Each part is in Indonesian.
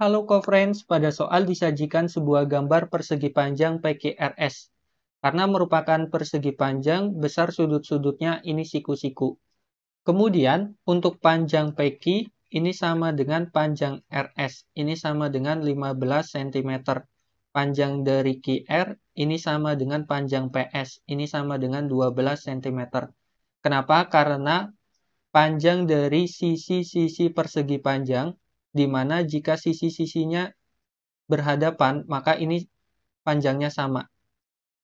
Halo friends. pada soal disajikan sebuah gambar persegi panjang PQRS. Karena merupakan persegi panjang, besar sudut-sudutnya ini siku-siku. Kemudian, untuk panjang PQ, ini sama dengan panjang RS, ini sama dengan 15 cm. Panjang dari QR, ini sama dengan panjang PS, ini sama dengan 12 cm. Kenapa? Karena panjang dari sisi-sisi persegi panjang di mana jika sisi-sisinya berhadapan, maka ini panjangnya sama.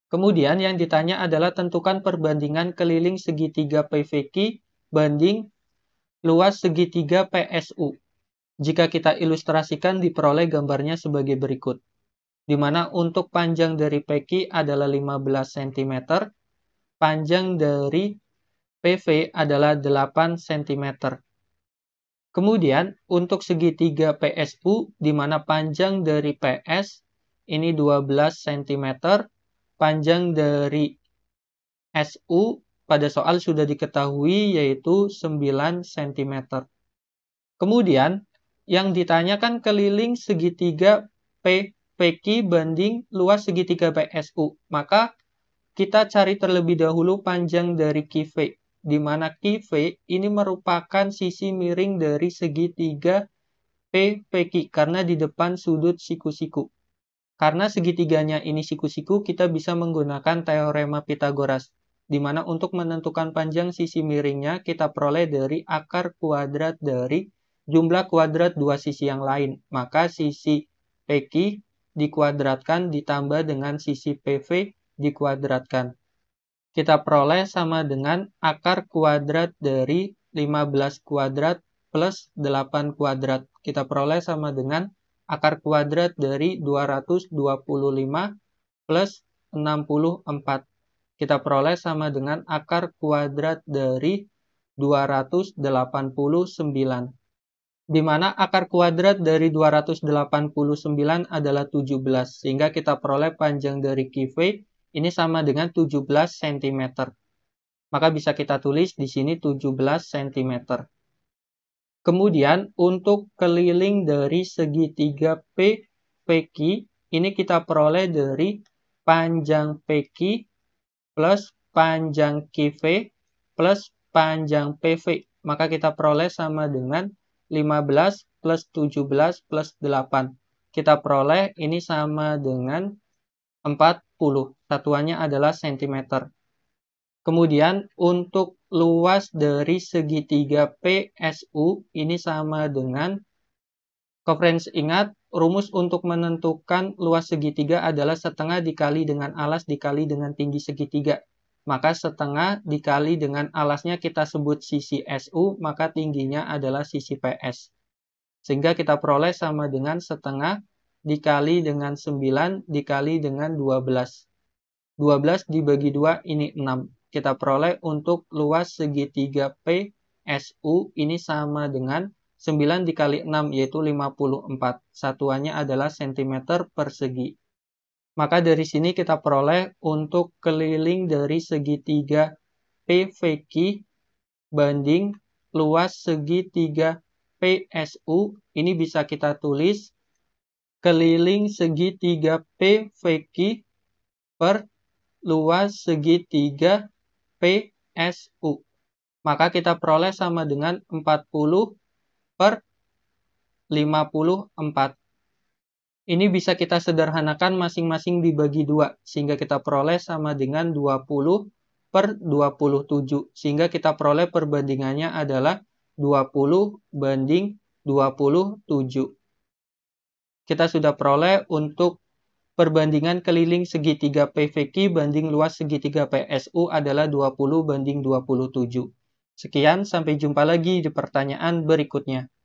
Kemudian yang ditanya adalah tentukan perbandingan keliling segitiga PVQ banding luas segitiga PSU. Jika kita ilustrasikan diperoleh gambarnya sebagai berikut. Di mana untuk panjang dari PQ adalah 15 cm, panjang dari PV adalah 8 cm. Kemudian untuk segitiga PSU di mana panjang dari PS ini 12 cm, panjang dari SU pada soal sudah diketahui yaitu 9 cm. Kemudian yang ditanyakan keliling segitiga PPQ banding luas segitiga PSU, maka kita cari terlebih dahulu panjang dari QV di mana QV ini merupakan sisi miring dari segitiga PPQ karena di depan sudut siku-siku. Karena segitiganya ini siku-siku, kita bisa menggunakan teorema Pythagoras. di mana untuk menentukan panjang sisi miringnya kita peroleh dari akar kuadrat dari jumlah kuadrat dua sisi yang lain. Maka sisi PQ dikuadratkan ditambah dengan sisi PV dikuadratkan kita peroleh sama dengan akar kuadrat dari 15 kuadrat plus 8 kuadrat. Kita peroleh sama dengan akar kuadrat dari 225 plus 64. Kita peroleh sama dengan akar kuadrat dari 289. Di mana akar kuadrat dari 289 adalah 17, sehingga kita peroleh panjang dari kivey ini sama dengan 17 cm. Maka bisa kita tulis di sini 17 cm. Kemudian untuk keliling dari segitiga P, PQ, ini kita peroleh dari panjang PQ plus panjang QV plus panjang PV. Maka kita peroleh sama dengan 15 plus 17 plus 8. Kita peroleh ini sama dengan 40 satuannya adalah cm. Kemudian untuk luas dari segitiga PSU ini sama dengan Conference ingat, rumus untuk menentukan luas segitiga adalah setengah dikali dengan alas dikali dengan tinggi segitiga. Maka setengah dikali dengan alasnya kita sebut sisi SU, maka tingginya adalah sisi PS. Sehingga kita peroleh sama dengan setengah dikali dengan 9 dikali dengan 12. 12 dibagi 2 ini 6. Kita peroleh untuk luas segitiga PSU ini sama dengan 9 dikali 6 yaitu 54. Satuannya adalah cm persegi. Maka dari sini kita peroleh untuk keliling dari segitiga PVQ banding luas segitiga PSU ini bisa kita tulis keliling segitiga PVQ per luas segitiga PSU. Maka kita peroleh sama dengan 40 per 54. Ini bisa kita sederhanakan masing-masing dibagi dua, sehingga kita peroleh sama dengan 20 per 27, sehingga kita peroleh perbandingannya adalah 20 banding 27. Kita sudah peroleh untuk perbandingan keliling segitiga PVQ banding luas segitiga PSU adalah 20 banding 27. Sekian, sampai jumpa lagi di pertanyaan berikutnya.